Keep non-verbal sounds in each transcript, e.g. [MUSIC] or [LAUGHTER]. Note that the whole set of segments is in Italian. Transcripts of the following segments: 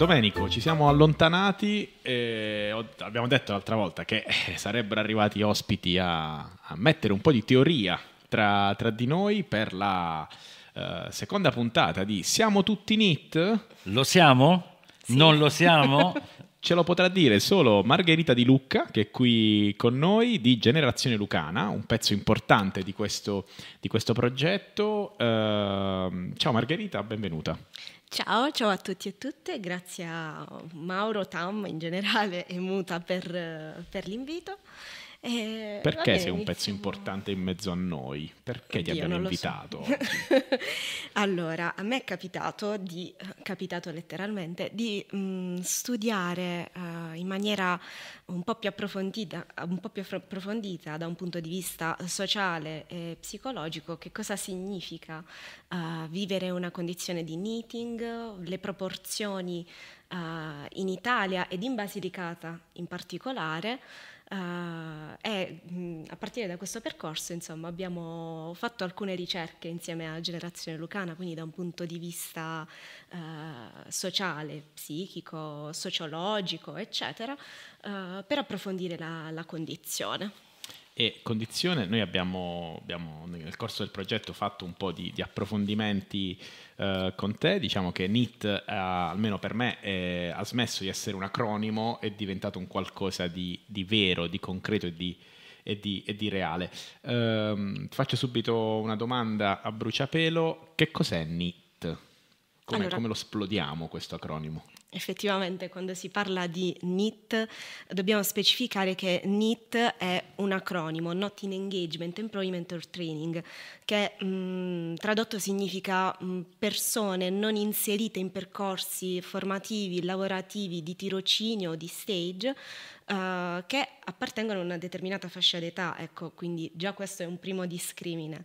Domenico, ci siamo allontanati e abbiamo detto l'altra volta che eh, sarebbero arrivati ospiti a, a mettere un po' di teoria tra, tra di noi per la uh, seconda puntata di Siamo tutti NIT? Lo siamo? Sì. Non lo siamo? [LAUGHS] Ce lo potrà dire solo Margherita Di Lucca, che è qui con noi, di Generazione Lucana, un pezzo importante di questo, di questo progetto. Uh, ciao Margherita, benvenuta. Ciao, ciao a tutti e tutte, grazie a Mauro, Tam in generale e Muta per, eh, per l'invito. Eh, Perché sei un pezzo diciamo. importante in mezzo a noi? Perché Oddio, ti abbiamo invitato? So. [LAUGHS] allora, a me è capitato, di, eh, capitato letteralmente, di mh, mm, studiare uh, in maniera un po, un po' più approfondita, da un punto di vista sociale e psicologico che cosa significa uh, vivere una condizione di knitting, le proporzioni uh, in Italia ed in Basilicata in particolare e eh, mm, a partire da questo percorso insomma, abbiamo fatto alcune ricerche insieme a Generazione Lucana, quindi da un punto di vista uh, sociale, psichico, sociologico, eccetera, uh, per approfondire la, la condizione e condizione, noi abbiamo, abbiamo, nel corso del progetto fatto un po' di, di approfondimenti eh, con te, diciamo che NIT ha, eh, almeno per me è, ha smesso di essere un acronimo, è diventato un qualcosa di, di vero, di concreto e di, e di e reale. Eh, faccio subito una domanda a bruciapelo, che cos'è NIT? Come, allora, come lo esplodiamo questo acronimo? Effettivamente, quando si parla di NIT, dobbiamo specificare che NIT è un acronimo, Not in Engagement, Employment or Training, che mh, mm, tradotto significa mh, mm, persone non inserite in percorsi formativi, lavorativi, di tirocinio o di stage, Uh, che appartengono a una determinata fascia d'età, ecco, quindi già questo è un primo discrimine.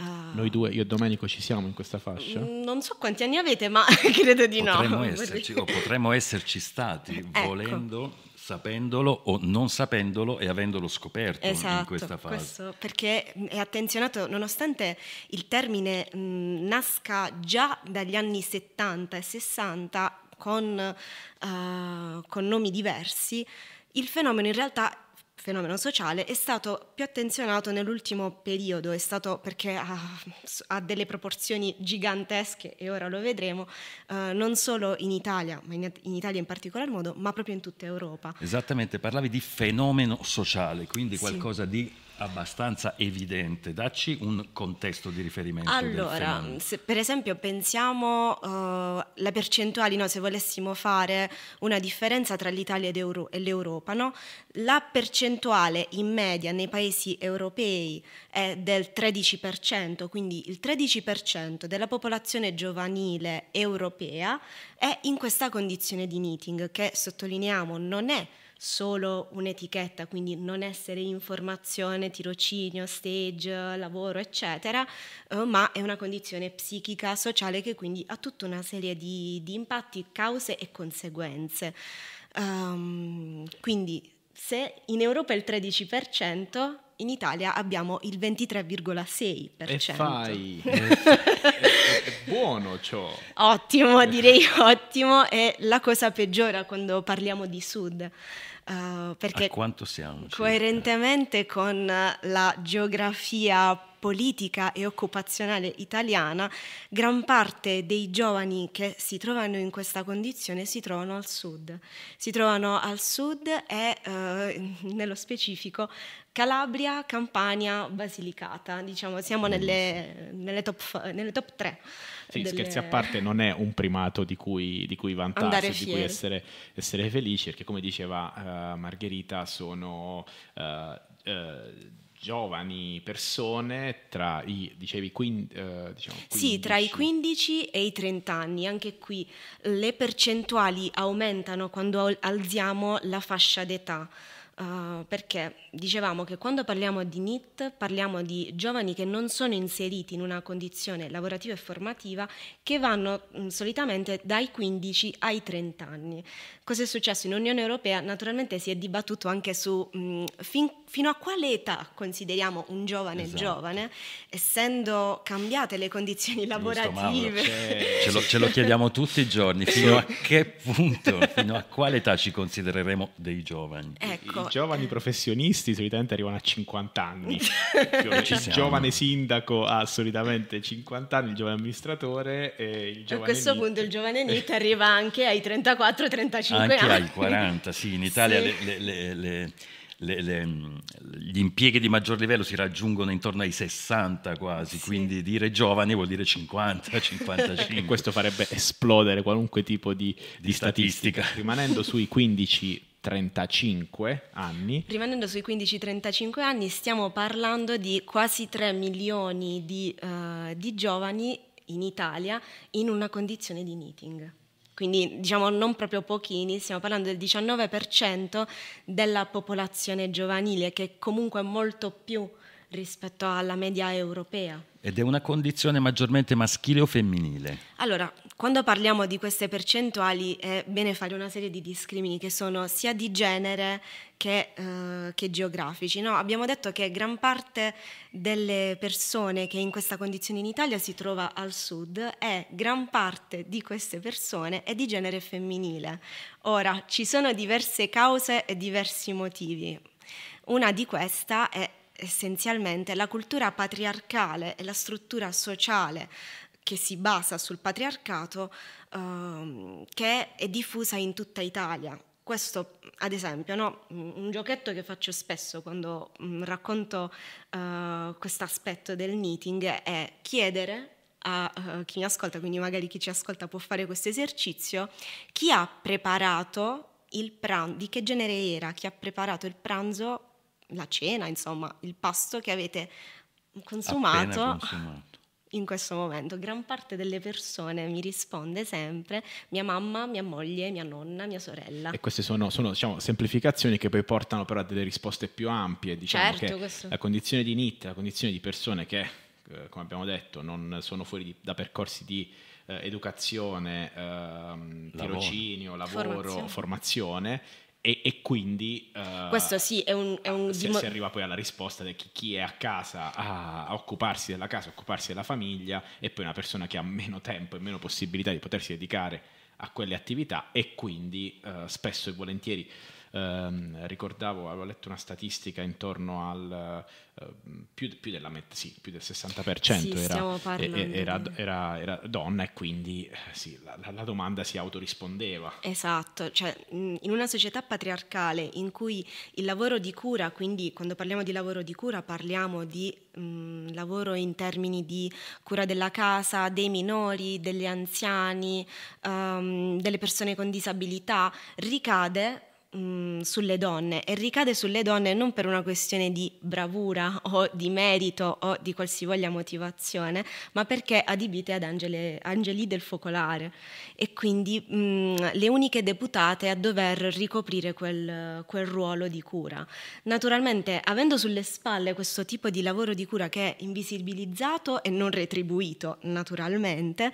Uh, Noi due, io e Domenico, ci siamo in questa fascia? Mm, non so quanti anni avete, ma [LAUGHS] credo di potremmo no. Esserci, o [LAUGHS] potremmo esserci stati, ecco. volendo, sapendolo o non sapendolo e avendolo scoperto esatto, in questa fase. Questo perché mm, è attenzionato, nonostante il termine mh, mm, nasca già dagli anni 70 e 60 con, uh, con nomi diversi, il fenomeno in realtà è fenomeno sociale è stato più attenzionato nell'ultimo periodo, è stato perché ha, ha delle proporzioni gigantesche e ora lo vedremo, eh, non solo in Italia, ma in, in, Italia in particolar modo, ma proprio in tutta Europa. Esattamente, parlavi di fenomeno sociale, quindi qualcosa sì. di abbastanza evidente. Dacci un contesto di riferimento. Allora, se, per esempio pensiamo alle uh, percentuale, no? se volessimo fare una differenza tra l'Italia e l'Europa, no? la percentuale in media nei paesi europei è del 13%, quindi il 13% della popolazione giovanile europea è in questa condizione di meeting, che sottolineiamo non è solo un'etichetta, quindi non essere informazione, tirocinio, stage, lavoro, eccetera, eh, ma è una condizione psichica, sociale che quindi ha tutta una serie di, di impatti, cause e conseguenze. Um, quindi se in Europa è il 13%, in Italia abbiamo il 23,6%. E fai! [LAUGHS] è, buono ciò! Ottimo, direi ottimo. È la cosa peggiora quando parliamo di Sud. Uh, perché A quanto siamo? Coerentemente circa. con la geografia politica e occupazionale italiana, gran parte dei giovani che si trovano in questa condizione si trovano al sud. Si trovano al sud e eh, nello specifico Calabria, Campania, Basilicata, diciamo siamo nelle, nelle, top, nelle top, 3. Sì, delle... scherzi a parte, non è un primato di cui, di cui vantarsi, di cui essere, essere, felici, perché come diceva uh, Margherita sono... Uh, uh, giovani persone tra i, dicevi, quin, eh, diciamo 15. Sì, tra i 15 e i 30 anni, anche qui le percentuali aumentano quando alziamo la fascia d'età. Uh, perché dicevamo che quando parliamo di NIT parliamo di giovani che non sono inseriti in una condizione lavorativa e formativa che vanno mh, mm, solitamente dai 15 ai 30 anni. Cos'è successo in Unione Europea? Naturalmente si è dibattuto anche su mh, mm, fin, fino a quale età consideriamo un giovane esatto. giovane, essendo cambiate le condizioni lavorative. Giusto, [LAUGHS] ce, lo, ce, lo, chiediamo tutti i giorni, fino a che punto, [LAUGHS] fino a quale età ci considereremo dei giovani? Ecco, [LAUGHS] giovani professionisti solitamente arrivano a 50 anni. [LAUGHS] il giovane sindaco ha solitamente 50 anni, il giovane amministratore e il giovane A questo NIT. punto il giovane NIT arriva anche ai 34-35 anni. Anche ai 40, sì. In Italia sì. le, le, le, le, le, gli impieghi di maggior livello si raggiungono intorno ai 60 quasi, sì. quindi dire giovane vuol dire 50, 55. e questo farebbe esplodere qualunque tipo di, di, di statistica. statistica. Rimanendo sui 15 35 anni. Rimanendo sui 15-35 anni, stiamo parlando di quasi 3 milioni di, uh, di giovani in Italia in una condizione di knitting quindi diciamo non proprio pochini, stiamo parlando del 19% della popolazione giovanile che comunque è molto più rispetto alla media europea. Ed è una condizione maggiormente maschile o femminile? Allora, quando parliamo di queste percentuali è bene fare una serie di discrimini che sono sia di genere che, eh, che geografici. No? Abbiamo detto che gran parte delle persone che in questa condizione in Italia si trova al sud e gran parte di queste persone è di genere femminile. Ora, ci sono diverse cause e diversi motivi. Una di queste è essenzialmente la cultura patriarcale e la struttura sociale che si basa sul patriarcato eh, che è diffusa in tutta Italia. Questo, ad esempio, no? un giochetto che faccio spesso quando mh, mm, racconto eh, questo aspetto del knitting è chiedere a uh, chi mi ascolta, quindi magari chi ci ascolta può fare questo esercizio, chi ha preparato il pranzo, di che genere era, chi ha preparato il pranzo la cena, insomma, il pasto che avete consumato. consumato. In questo momento gran parte delle persone mi risponde sempre mia mamma, mia moglie, mia nonna, mia sorella. E queste sono, sono diciamo, semplificazioni che poi portano però a delle risposte più ampie. Diciamo certo, questo... la condizione di NIT, la condizione di persone che, eh, come abbiamo detto, non sono fuori di, da percorsi di eh, educazione, eh, lavoro. tirocinio, lavoro, formazione, formazione e, e, quindi uh, questo sì è un, è un ah, si, si, arriva poi alla risposta di chi, chi, è a casa a occuparsi della casa, a occuparsi della famiglia e poi una persona che ha meno tempo e meno possibilità di potersi dedicare a quelle attività e quindi uh, spesso e volentieri ehm, ricordavo, avevo letto una statistica intorno al eh, più, più, met- sì, più, del 60% sì, era, era, era, era, donna e quindi eh, sì, la, la, domanda si autorispondeva. Esatto, cioè in una società patriarcale in cui il lavoro di cura, quindi quando parliamo di lavoro di cura parliamo di mh, lavoro in termini di cura della casa, dei minori, degli anziani, um, delle persone con disabilità, ricade Mm, sulle donne e ricade sulle donne non per una questione di bravura o di merito o di qualsivoglia motivazione, ma perché adibite ad Angele, Angeli del Focolare e quindi mh, mm, le uniche deputate a dover ricoprire quel, quel ruolo di cura. Naturalmente, avendo sulle spalle questo tipo di lavoro di cura che è invisibilizzato e non retribuito, naturalmente,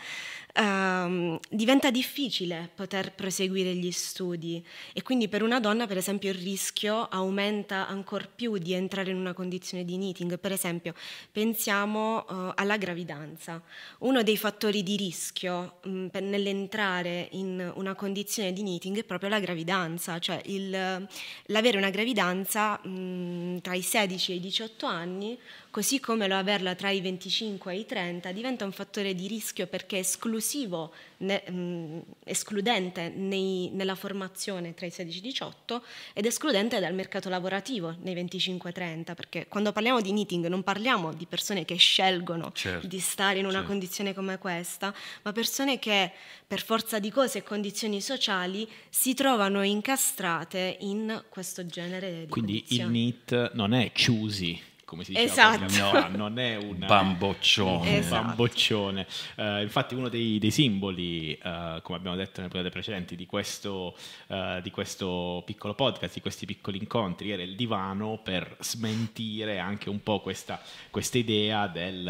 ehm, diventa difficile poter proseguire gli studi e quindi per una donna per esempio il rischio aumenta ancora più di entrare in una condizione di knitting. Per esempio pensiamo eh, alla gravidanza. Uno dei fattori di rischio mm, nell'entrare in una condizione di knitting è proprio la gravidanza, cioè l'avere una gravidanza mh, mm, tra i 16 e i 18 anni così come lo averla tra i 25 e i 30, diventa un fattore di rischio perché è esclusivo, ne, mh, mm, escludente nei, nella formazione tra i 16 e i 18 ed escludente dal mercato lavorativo nei 25-30, e perché quando parliamo di knitting non parliamo di persone che scelgono certo, di stare in una certo. condizione come questa, ma persone che per forza di cose e condizioni sociali si trovano incastrate in questo genere di Quindi condizioni. il knit non è chiusi come si dice esatto. no, non è un bamboccione. Esatto. bamboccione. Uh, infatti uno dei, dei simboli, uh, come abbiamo detto nelle puntate precedenti, di questo, uh, di questo piccolo podcast, di questi piccoli incontri, era il divano per smentire anche un po' questa, questa idea del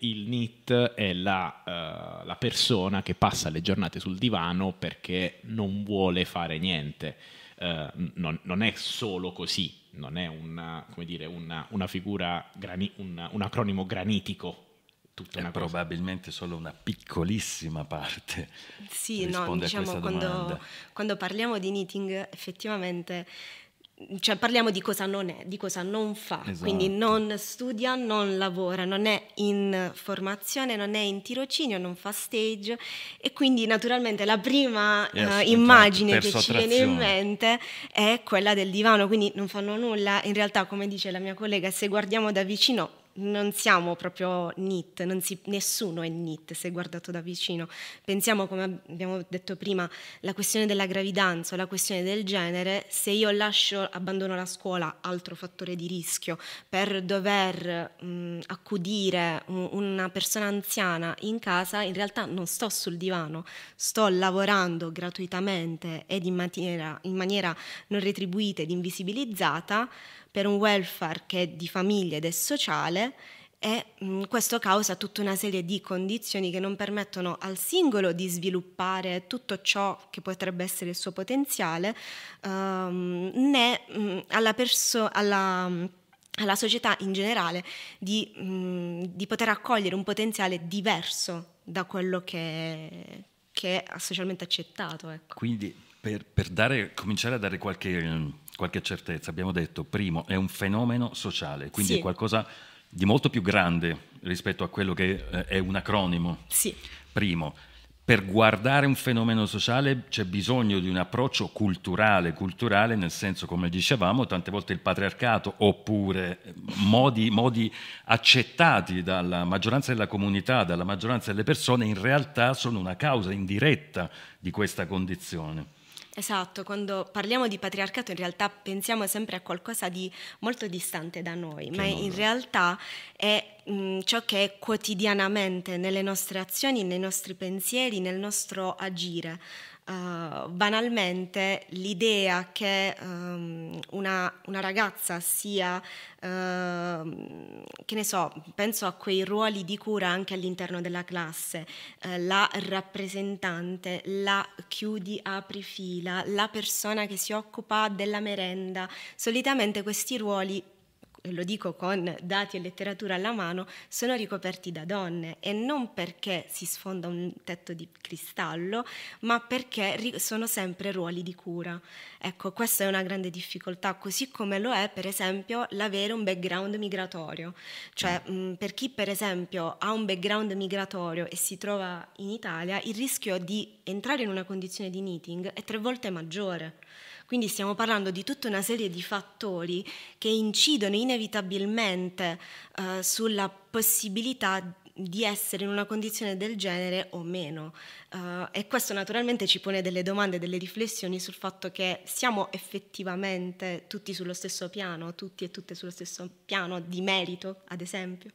il NIT è la, la persona che passa le giornate sul divano perché non vuole fare niente. Uh, non, non, è solo così non è una, dire, una, una figura, grani, un, un acronimo granitico tutta una probabilmente solo una piccolissima parte. Sì, no, diciamo quando, quando, parliamo di knitting effettivamente cioè parliamo di cosa non è, di cosa non fa, esatto. quindi non studia, non lavora, non è in formazione, non è in tirocinio, non fa stage e quindi naturalmente la prima yes, uh, immagine che ci viene in mente è quella del divano, quindi non fanno nulla, in realtà come dice la mia collega se guardiamo da vicino non siamo proprio NIT, si, nessuno è NIT se guardato da vicino. Pensiamo, come abbiamo detto prima, alla questione della gravidanza o la questione del genere, se io lascio, abbandono la scuola, altro fattore di rischio, per dover mh, accudire una persona anziana in casa, in realtà non sto sul divano, sto lavorando gratuitamente ed in maniera, in maniera non retribuita ed invisibilizzata per un welfare che è di famiglia ed è sociale e mh, mm, questo causa tutta una serie di condizioni che non permettono al singolo di sviluppare tutto ciò che potrebbe essere il suo potenziale, ehm, né mh, mm, alla persona mm, alla società in generale di, mh, di, poter accogliere un potenziale diverso da quello che, che è socialmente accettato. Ecco. Quindi per, per dare, cominciare a dare qualche qualche certezza. Abbiamo detto, primo, è un fenomeno sociale, quindi sì. è qualcosa di molto più grande rispetto a quello che eh, è un acronimo. Sì. Primo, per guardare un fenomeno sociale c'è bisogno di un approccio culturale, culturale nel senso come dicevamo, tante volte il patriarcato oppure eh, modi, modi accettati dalla maggioranza della comunità, dalla maggioranza delle persone, in realtà sono una causa indiretta di questa condizione. Esatto, quando parliamo di patriarcato in realtà pensiamo sempre a qualcosa di molto distante da noi, che ma mondo. in realtà è mh, mm, ciò che è quotidianamente nelle nostre azioni, nei nostri pensieri, nel nostro agire uh, banalmente l'idea che um, una, una, ragazza sia, uh, che ne so, penso a quei ruoli di cura anche all'interno della classe, uh, la rappresentante, la chiudi, apri fila, la persona che si occupa della merenda, solitamente questi ruoli e lo dico con dati e letteratura alla mano, sono ricoperti da donne e non perché si sfonda un tetto di cristallo, ma perché sono sempre ruoli di cura. Ecco, questa è una grande difficoltà, così come lo è per esempio l'avere un background migratorio. Cioè, mh, mm. mm, per chi per esempio ha un background migratorio e si trova in Italia, il rischio di entrare in una condizione di knitting è tre volte maggiore. Quindi stiamo parlando di tutta una serie di fattori che incidono inevitabilmente eh, sulla possibilità di di essere in una condizione del genere o meno. Uh, e questo naturalmente ci pone delle domande, delle riflessioni sul fatto che siamo effettivamente tutti sullo stesso piano, tutti e tutte sullo stesso piano di merito, ad esempio.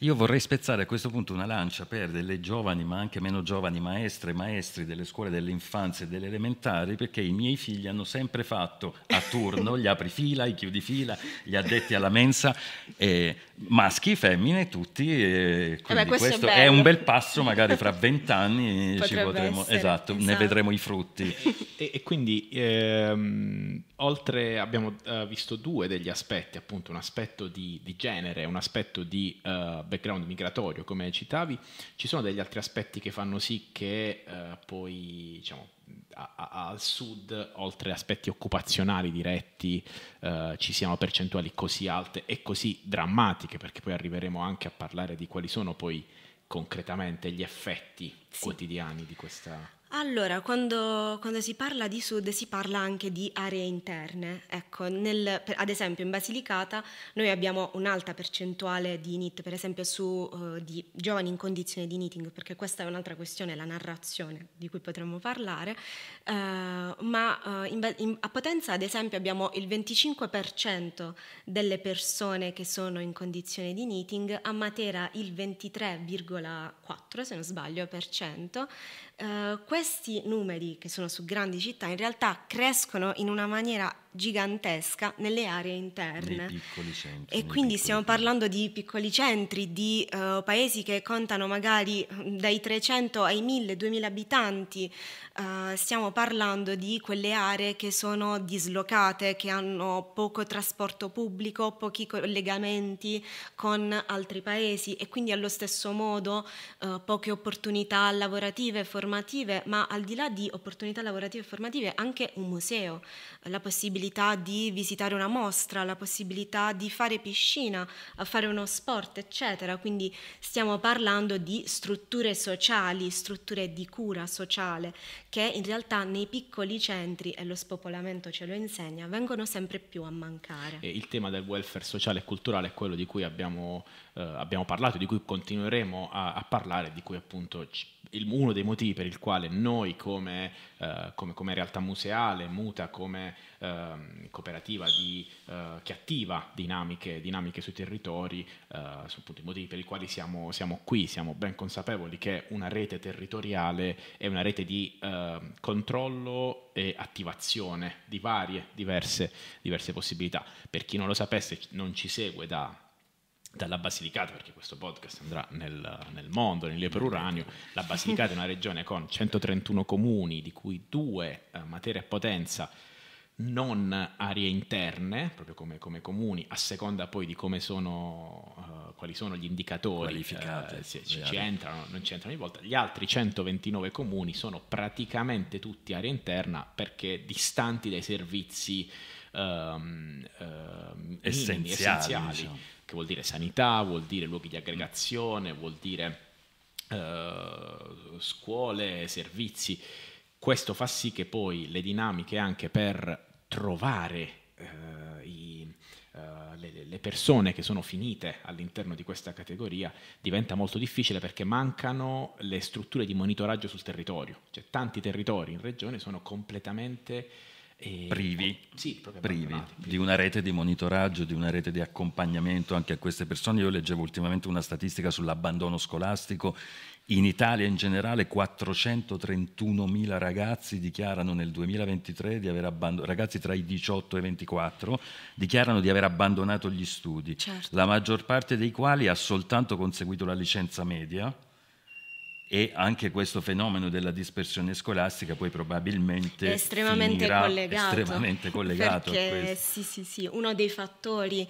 Io vorrei spezzare a questo punto una lancia per delle giovani, ma anche meno giovani maestre e maestri delle scuole dell'infanzia e delle elementari, perché i miei figli hanno sempre fatto a turno gli apri fila, i chiudi fila, gli addetti alla mensa, eh, maschi, femmine, tutti. Eh, quindi eh beh, questo, questo è, è, un bel passo, magari fra vent'anni ci potremo, essere, esatto, esatto, ne vedremo i frutti. E, e quindi, ehm, oltre, abbiamo eh, visto due degli aspetti, appunto, un aspetto di, di genere, un aspetto di... Uh, background migratorio, come citavi, ci sono degli altri aspetti che fanno sì che eh, poi diciamo, a, a, al sud, oltre aspetti occupazionali diretti, eh, ci siano percentuali così alte e così drammatiche, perché poi arriveremo anche a parlare di quali sono poi concretamente gli effetti sì. quotidiani di questa... Allora, quando, quando, si parla di sud si parla anche di aree interne. Ecco, nel, ad esempio in Basilicata noi abbiamo un'alta percentuale di NIT, per esempio su uh, di giovani in condizione di knitting, perché questa è un'altra questione, la narrazione di cui potremmo parlare, uh, ma uh, in, in, a Potenza ad esempio abbiamo il 25% delle persone che sono in condizione di knitting, a Matera il 23,4% se non sbaglio, per cento, eh, questi numeri che sono su grandi città in realtà crescono in una maniera gigantesca nelle aree interne. Centri, e quindi stiamo parlando di piccoli centri, di uh, paesi che contano magari mm, dai 300 ai 1000, 2000 abitanti, uh, stiamo parlando di quelle aree che sono dislocate, che hanno poco trasporto pubblico, pochi collegamenti con altri paesi e quindi allo stesso modo uh, poche opportunità lavorative e formative, ma al di là di opportunità lavorative e formative anche un museo, la possibilità possibilità di visitare una mostra, la possibilità di fare piscina, a fare uno sport, eccetera. Quindi stiamo parlando di strutture sociali, strutture di cura sociale, che in realtà nei piccoli centri, e lo spopolamento ce lo insegna, vengono sempre più a mancare. E il tema del welfare sociale e culturale è quello di cui abbiamo, eh, abbiamo parlato, di cui continueremo a, a parlare, di cui appunto il, uno dei motivi per il quale noi come, eh, come, come realtà museale, muta, come Ehm, cooperativa di, eh, che attiva dinamiche, dinamiche sui territori, eh, sono appunto i motivi per i quali siamo, siamo, qui, siamo ben consapevoli che una rete territoriale è una rete di ehm, controllo e attivazione di varie, diverse, diverse possibilità. Per chi non lo sapesse, non ci segue da dalla Basilicata, perché questo podcast andrà nel, nel mondo, nel la Basilicata è una regione con 131 comuni, di cui due eh, materia e potenza non aree interne, proprio come, come, comuni, a seconda poi di come sono, uh, quali sono gli indicatori, uh, se ci, ci entrano o non ci entrano ogni volta, gli altri 129 comuni sono praticamente tutti area interna perché distanti dai servizi um, uh, essenziali, minimi, essenziali diciamo. che vuol dire sanità, vuol dire luoghi di aggregazione, mm. vuol dire eh, scuole, servizi questo fa sì che poi le dinamiche anche per trovare eh, i, eh, le, le, persone che sono finite all'interno di questa categoria diventa molto difficile perché mancano le strutture di monitoraggio sul territorio, cioè tanti territori in regione sono completamente eh, privi, sì, privi, di una rete di monitoraggio, di una rete di accompagnamento anche a queste persone. Io leggevo ultimamente una statistica sull'abbandono scolastico in Italia in generale 431.000 ragazzi dichiarano nel 2023 di aver abbandonato, ragazzi tra i 18 e i 24, dichiarano di aver abbandonato gli studi, certo. la maggior parte dei quali ha soltanto conseguito la licenza media, e anche questo fenomeno della dispersione scolastica poi probabilmente è estremamente collegato, estremamente collegato perché, sì, sì, sì, uno dei fattori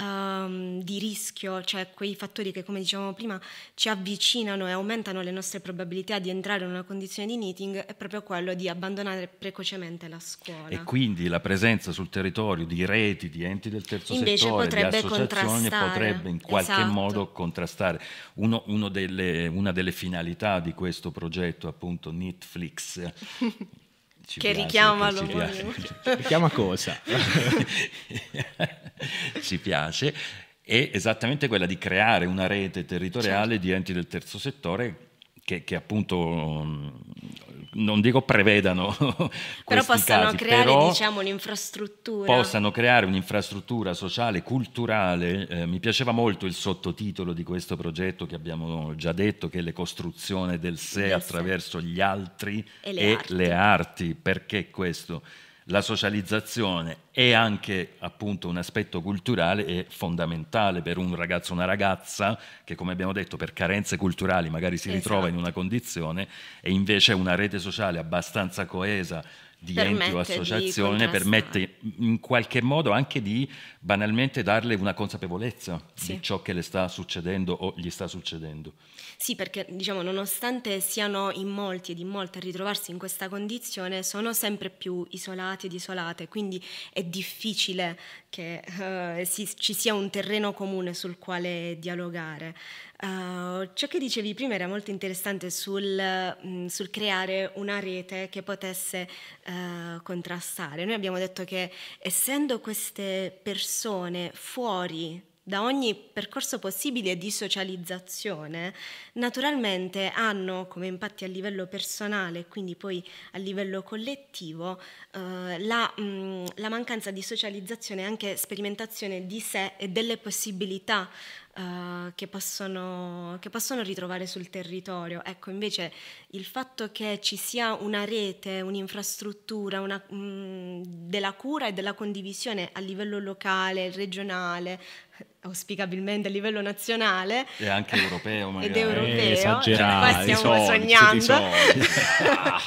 um, di rischio, cioè quei fattori che come dicevamo prima ci avvicinano e aumentano le nostre probabilità di entrare in una condizione di knitting è proprio quello di abbandonare precocemente la scuola. E quindi la presenza sul territorio di reti, di enti del terzo Invece settore, di associazioni potrebbe in qualche esatto. modo contrastare uno, uno delle, una delle finalità proprietà di questo progetto, appunto Netflix. [LAUGHS] Ci che piace, richiama che l'uomo. richiama cosa? [LAUGHS] ci piace. È esattamente quella di creare una rete territoriale certo. di enti del terzo settore che, che appunto non dico prevedano [LAUGHS] però possano casi, creare però diciamo, un'infrastruttura possano creare un'infrastruttura sociale culturale eh, mi piaceva molto il sottotitolo di questo progetto che abbiamo già detto che è le costruzioni del sé del attraverso sé. gli altri e, le, e arti. le arti perché questo la socializzazione e anche appunto un aspetto culturale è fondamentale per un ragazzo o una ragazza che come abbiamo detto per carenze culturali magari si ritrova esatto. in una condizione e invece una rete sociale abbastanza coesa di permette enti o associazione permette in qualche modo anche di banalmente darle una consapevolezza sì. di ciò che le sta succedendo o gli sta succedendo. Sì, perché diciamo nonostante siano in molti ed in molte a ritrovarsi in questa condizione, sono sempre più isolati ed isolate, quindi è difficile che uh, si, ci sia un terreno comune sul quale dialogare. Uh, ciò che dicevi prima era molto interessante sul, mh, mm, sul creare una rete che potesse uh, contrastare. Noi abbiamo detto che essendo queste persone fuori da ogni percorso possibile di socializzazione, naturalmente hanno come impatti a livello personale e quindi poi a livello collettivo eh, la, mh, mm, la, mancanza di socializzazione e anche sperimentazione di sé e delle possibilità eh, che, possono, che possono ritrovare sul territorio. Ecco, invece il fatto che ci sia una rete, un'infrastruttura una, mh, mm, della cura e della condivisione a livello locale, regionale, eh, auspicabilmente a livello nazionale e anche europeo [LAUGHS] magari. ed europeo eh, esagerato, cioè, qua ah, stiamo soldi, sognando [LAUGHS] ah.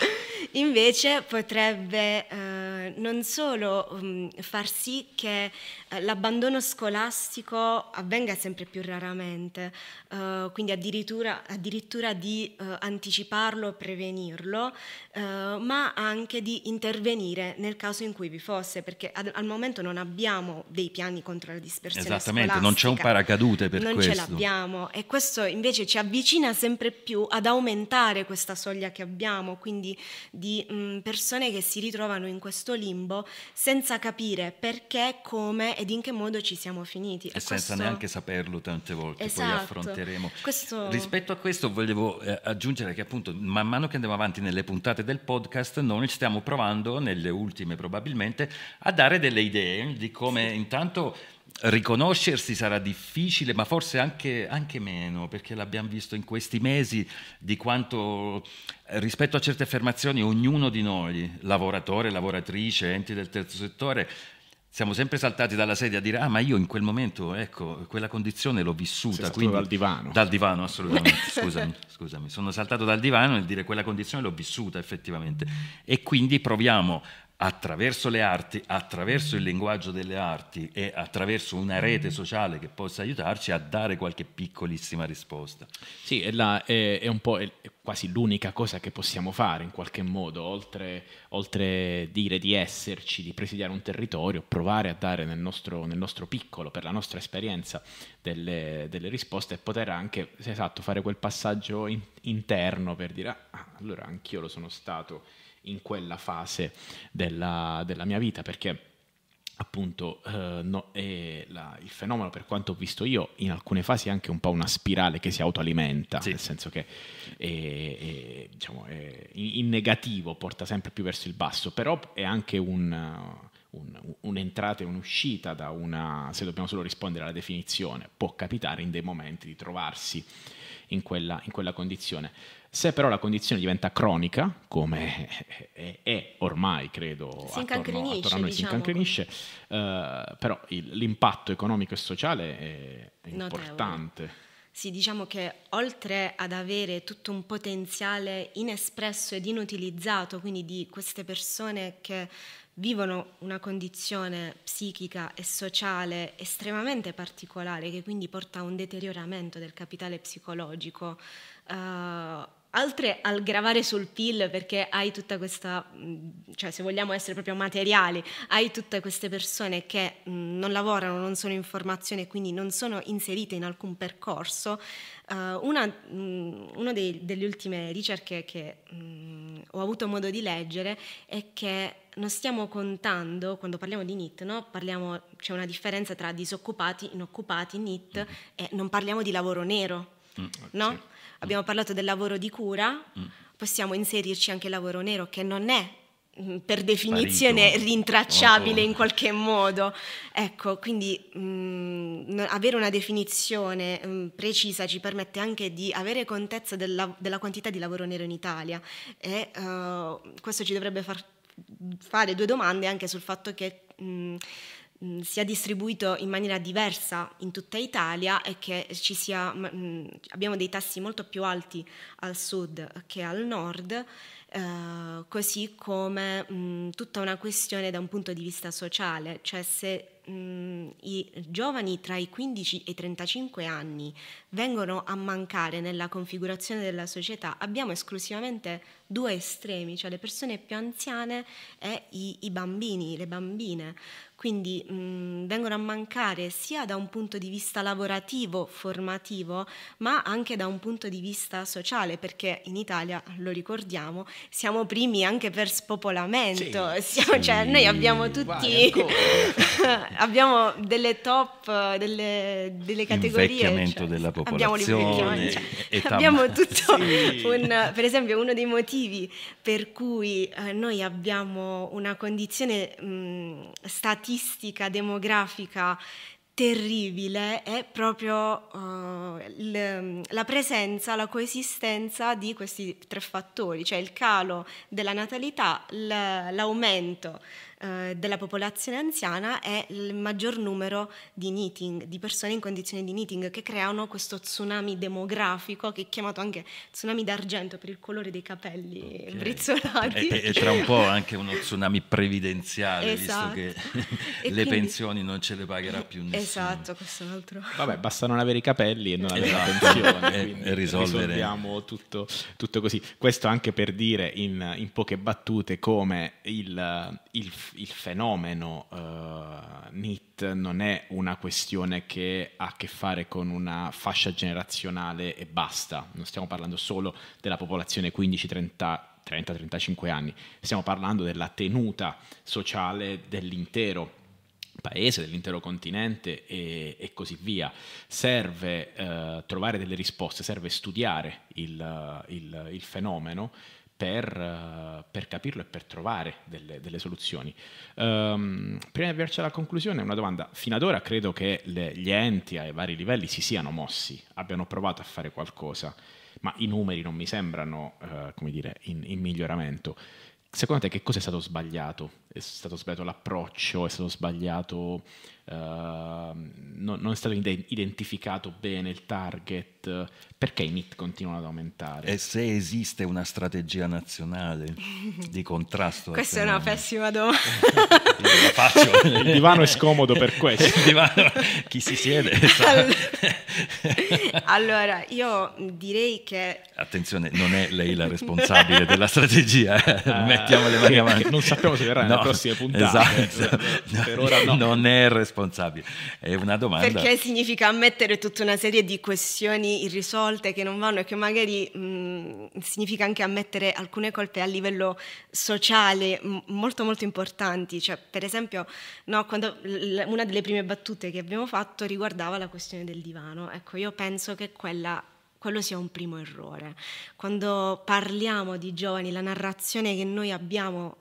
invece potrebbe eh, non solo mh, mm, far sì che eh, l'abbandono scolastico avvenga sempre più raramente, eh, quindi addirittura, addirittura di eh, anticiparlo, prevenirlo, eh, ma anche di intervenire nel caso in cui vi fosse, perché ad, al momento non abbiamo dei piani contro la dispersione Esattamente, non c'è un paracadute per non questo. Non ce l'abbiamo e questo invece ci avvicina sempre più ad aumentare questa soglia che abbiamo, quindi di mh, mm, persone che si ritrovano in questo limbo senza capire perché, come ed in che modo ci siamo finiti. E, senza questo... neanche saperlo tante volte, esatto. poi affronteremo. Questo... Rispetto a questo volevo eh, aggiungere che appunto man mano che andiamo avanti nelle puntate del podcast noi stiamo provando, nelle ultime probabilmente, a dare delle idee di come sì. intanto riconoscersi sarà difficile, ma forse anche, anche meno, perché l'abbiamo visto in questi mesi di quanto eh, rispetto a certe affermazioni ognuno di noi, lavoratore, lavoratrice, enti del terzo settore, siamo sempre saltati dalla sedia a dire ah ma io in quel momento ecco quella condizione l'ho vissuta quindi, dal divano dal divano assolutamente [LAUGHS] scusami, scusami sono saltato dal divano nel dire quella condizione l'ho vissuta effettivamente e quindi proviamo attraverso le arti, attraverso il linguaggio delle arti e attraverso una rete sociale che possa aiutarci a dare qualche piccolissima risposta. Sì, è, la, è, è, è quasi l'unica cosa che possiamo fare in qualche modo, oltre, oltre, dire di esserci, di presidiare un territorio, provare a dare nel nostro, nel nostro piccolo, per la nostra esperienza, delle, delle, risposte e poter anche, esatto, fare quel passaggio in, interno per dire, ah, allora anch'io lo sono stato in quella fase della, della mia vita, perché appunto eh, no, la, il fenomeno per quanto ho visto io in alcune fasi è anche un po' una spirale che si autoalimenta sì. nel senso che è, è, diciamo, è in, negativo porta sempre più verso il basso però è anche un, un, un'entrata e un'uscita da una se dobbiamo solo rispondere alla definizione può capitare in dei momenti di trovarsi in quella, in quella condizione. Se però la condizione diventa cronica, come è, è ormai, credo, si attorno, attorno a noi diciamo. si incancrenisce, eh, però il, l'impatto economico e sociale è, è importante. Sì, diciamo che oltre ad avere tutto un potenziale inespresso ed inutilizzato, quindi di queste persone che vivono una condizione psichica e sociale estremamente particolare che quindi porta a un deterioramento del capitale psicologico. Eh, Altre al gravare sul PIL perché hai tutta questa, mm, cioè se vogliamo essere proprio materiali, hai tutte queste persone che mh, mm, non lavorano, non sono in formazione, quindi non sono inserite in alcun percorso. Uh, una, mh, mm, una dei, delle ultime ricerche che mh, ho avuto modo di leggere è che non stiamo contando, quando parliamo di NIT, no? parliamo, c'è una differenza tra disoccupati, inoccupati, NIT mm. e non parliamo di lavoro nero. Mm, no? Sì abbiamo parlato del lavoro di cura, mm. possiamo inserirci anche il lavoro nero che non è mm, per definizione Sparito. Oh, oh. rintracciabile oh. in qualche modo. Ecco, quindi mh, mm, avere una definizione mh, precisa ci permette anche di avere contezza della, della quantità di lavoro nero in Italia e uh, questo ci dovrebbe far fare due domande anche sul fatto che mh, mh, sia distribuito in maniera diversa in tutta Italia e che sia, mh, abbiamo dei tassi molto più alti al sud che al nord, eh, così come mh, tutta una questione da un punto di vista sociale, cioè se i giovani tra i 15 e i 35 anni vengono a mancare nella configurazione della società, abbiamo esclusivamente due estremi, cioè le persone più anziane e i, i bambini, le bambine quindi mh, vengono a mancare sia da un punto di vista lavorativo, formativo, ma anche da un punto di vista sociale, perché in Italia, lo ricordiamo, siamo primi anche per spopolamento, sì, [LAUGHS] siamo, cioè, sì, cioè noi abbiamo tutti, vai, [LAUGHS] abbiamo delle top, delle, delle categorie, cioè, della cioè, popolazione, [LAUGHS] abbiamo, cioè, abbiamo tutto, sì. un, per esempio uno dei motivi per cui eh, noi abbiamo una condizione mh, statica, statistica demografica terribile è proprio uh, il, la presenza, la coesistenza di questi tre fattori, cioè il calo della natalità, l'aumento eh, della popolazione anziana è il maggior numero di knitting, di persone in condizioni di knitting che creano questo tsunami demografico che è chiamato anche tsunami d'argento per il colore dei capelli okay. [LAUGHS] brizzolati. E, e, tra un po' anche uno tsunami previdenziale, esatto. visto che [LAUGHS] le quindi... pensioni non ce le pagherà più nessuno. Esatto, questo è un altro. Vabbè, basta non avere i capelli e non avere esatto. la pensione, [LAUGHS] e risolvere. risolviamo tutto, tutto, così. Questo anche per dire in, in poche battute come il, il il fenomeno uh, eh, NIT non è una questione che ha a che fare con una fascia generazionale e basta, non stiamo parlando solo della popolazione 15-30-35 anni, stiamo parlando della tenuta sociale dell'intero paese, dell'intero continente e, e, così via. Serve uh, trovare delle risposte, serve studiare il, il, il fenomeno per, eh, per capirlo e per trovare delle, delle soluzioni. Um, prima di avviarci alla conclusione, una domanda. Fino ad ora credo che le, gli enti ai vari livelli si siano mossi, abbiano provato a fare qualcosa, ma i numeri non mi sembrano, uh, come dire, in, in miglioramento. Secondo te che cosa è stato sbagliato è stato sbagliato l'approccio, è stato sbagliato, uh, non, non, è stato identificato bene il target, perché i NIT continuano ad aumentare? E se esiste una strategia nazionale di contrasto? Questa è una pessima domanda. il divano è scomodo per [LAUGHS] questo. Divano, chi si siede? [LAUGHS] allora, io direi che... Attenzione, non è lei la responsabile della strategia, uh, mettiamo le mani avanti. Non sappiamo se verrà no, prossime [LAUGHS] esatto. puntate. [LAUGHS] Esatto. Eh, per no, eh, ora no. Non è responsabile. È una domanda. Perché significa ammettere tutta una serie di questioni irrisolte che non vanno e che magari mh, mm, significa anche ammettere alcune colpe a livello sociale molto molto importanti. Cioè, per esempio, no, quando, una delle prime battute che abbiamo fatto riguardava la questione del divano. Ecco, io penso che quella quello sia un primo errore. Quando parliamo di giovani, la narrazione che noi abbiamo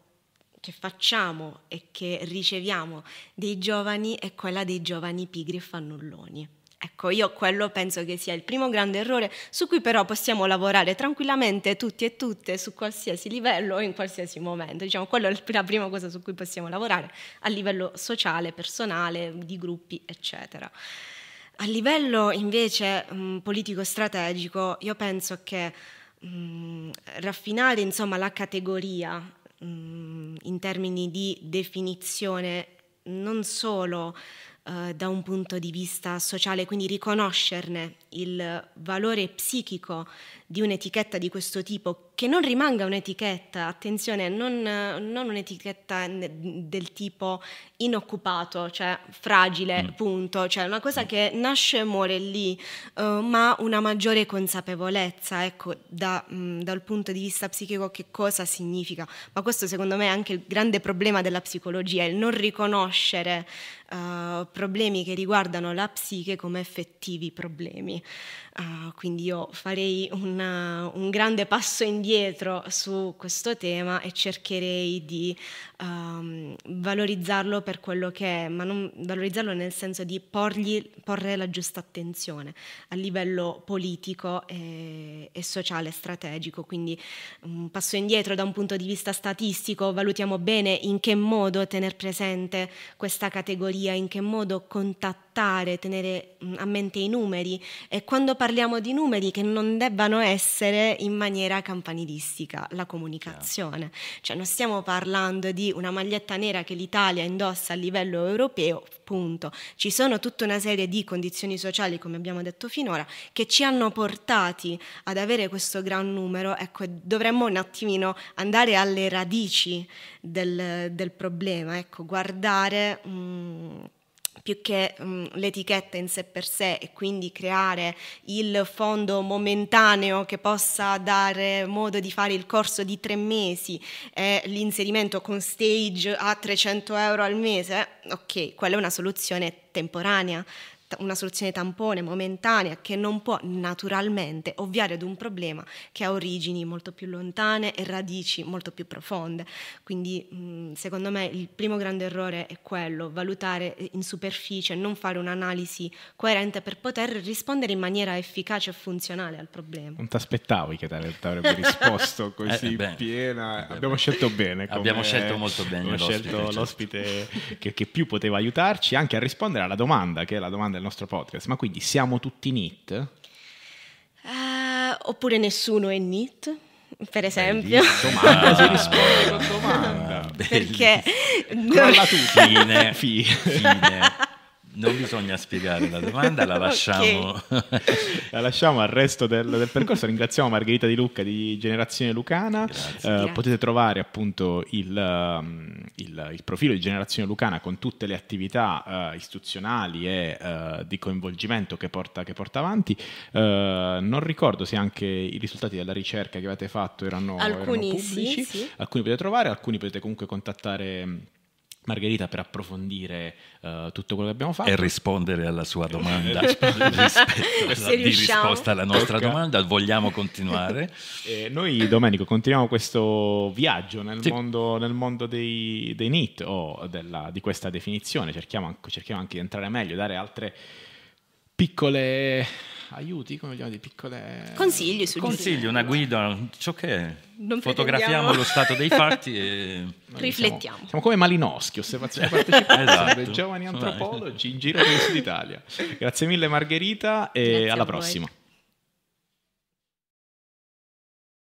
che facciamo e che riceviamo dei giovani è quella dei giovani pigri e fannulloni. Ecco, io quello penso che sia il primo grande errore su cui però possiamo lavorare tranquillamente tutti e tutte su qualsiasi livello o in qualsiasi momento. Diciamo, quella è la prima cosa su cui possiamo lavorare a livello sociale, personale, di gruppi, eccetera. A livello invece politico-strategico, io penso che mh, raffinare insomma, la categoria mh, mm, in termini di definizione non solo eh, da un punto di vista sociale, quindi riconoscerne il valore psichico di un'etichetta di questo tipo, che non rimanga un'etichetta, attenzione, non, non un'etichetta del tipo inoccupato, cioè fragile, mm. punto, cioè una cosa mm. che nasce e muore lì, uh, ma una maggiore consapevolezza, ecco, da, mh, mm, dal punto di vista psichico che cosa significa. Ma questo secondo me è anche il grande problema della psicologia, il non riconoscere uh, problemi che riguardano la psiche come effettivi problemi. Uh, quindi io farei una, un grande passo indietro su questo tema e cercherei di um, valorizzarlo per quello che è, ma non valorizzarlo nel senso di porgli, porre la giusta attenzione a livello politico e, e sociale strategico. Quindi un passo indietro da un punto di vista statistico, valutiamo bene in che modo tenere presente questa categoria, in che modo contattare, tenere a mente i numeri e quando parliamo di numeri che non debbano essere in maniera campanilistica la comunicazione. Cioè non stiamo parlando di una maglietta nera che l'Italia indossa a livello europeo, punto. Ci sono tutta una serie di condizioni sociali, come abbiamo detto finora, che ci hanno portati ad avere questo gran numero. Ecco, dovremmo un attimino andare alle radici del, del problema, ecco, guardare... Mh, mm, più che mh, mm, l'etichetta in sé per sé e quindi creare il fondo momentaneo che possa dare modo di fare il corso di tre mesi e l'inserimento con stage a 300 euro al mese, ok, quella è una soluzione temporanea, una soluzione tampone, momentanea, che non può naturalmente ovviare ad un problema che ha origini molto più lontane e radici molto più profonde. Quindi mm, secondo me il primo grande errore è quello, valutare eh, in superficie, non fare un'analisi coerente per poter rispondere in maniera efficace e funzionale al problema. Non ti aspettavi che ti avrebbe [LAUGHS] risposto eh, così eh, piena. Eh, abbiamo beh. scelto bene. Abbiamo scelto molto bene. Abbiamo l'ospite, scelto certo. l'ospite certo. che, che più poteva aiutarci anche a rispondere alla domanda, che è la domanda del nostro podcast, ma quindi siamo tutti NIT? Uh, eh, oppure nessuno è NIT? per esempio. Ah, bellissima domanda, si risponde con domanda. Perché... Con la tutine, fine non bisogna spiegare la domanda, la [LAUGHS] lasciamo, okay. la lasciamo al resto del, del, percorso. Ringraziamo Margherita Di Lucca di Generazione Lucana. Eh, potete trovare appunto il, um, il, il, profilo di Generazione Lucana con tutte le attività uh, istituzionali e uh, di coinvolgimento che porta, che porta avanti. Uh, non ricordo se anche i risultati della ricerca che avete fatto erano, alcuni erano pubblici. Sì, sì. Alcuni potete trovare, alcuni potete comunque contattare mm, Margherita per approfondire uh, tutto quello che abbiamo fatto. E rispondere alla sua domanda [LAUGHS] rispetto di risposta alla nostra Tocca. domanda. Vogliamo continuare? [LAUGHS] Eh, noi, Domenico, continuiamo questo viaggio nel sì. mondo, nel mondo dei, dei, NIT o della, di questa definizione. Cerchiamo, cerchiamo anche di entrare meglio, dare altre piccole aiuti, come vogliamo dire, piccole... Consigli, suggerimenti. Consigli, una guida, ciò che è. Non Fotografiamo lo stato dei fatti e... [LAUGHS] Riflettiamo. Siamo, siamo come Malinoschi, osservazione partecipante esatto. dei giovani antropologi in giro per il sud Italia. Grazie mille Margherita e Grazie alla prossima. Voi.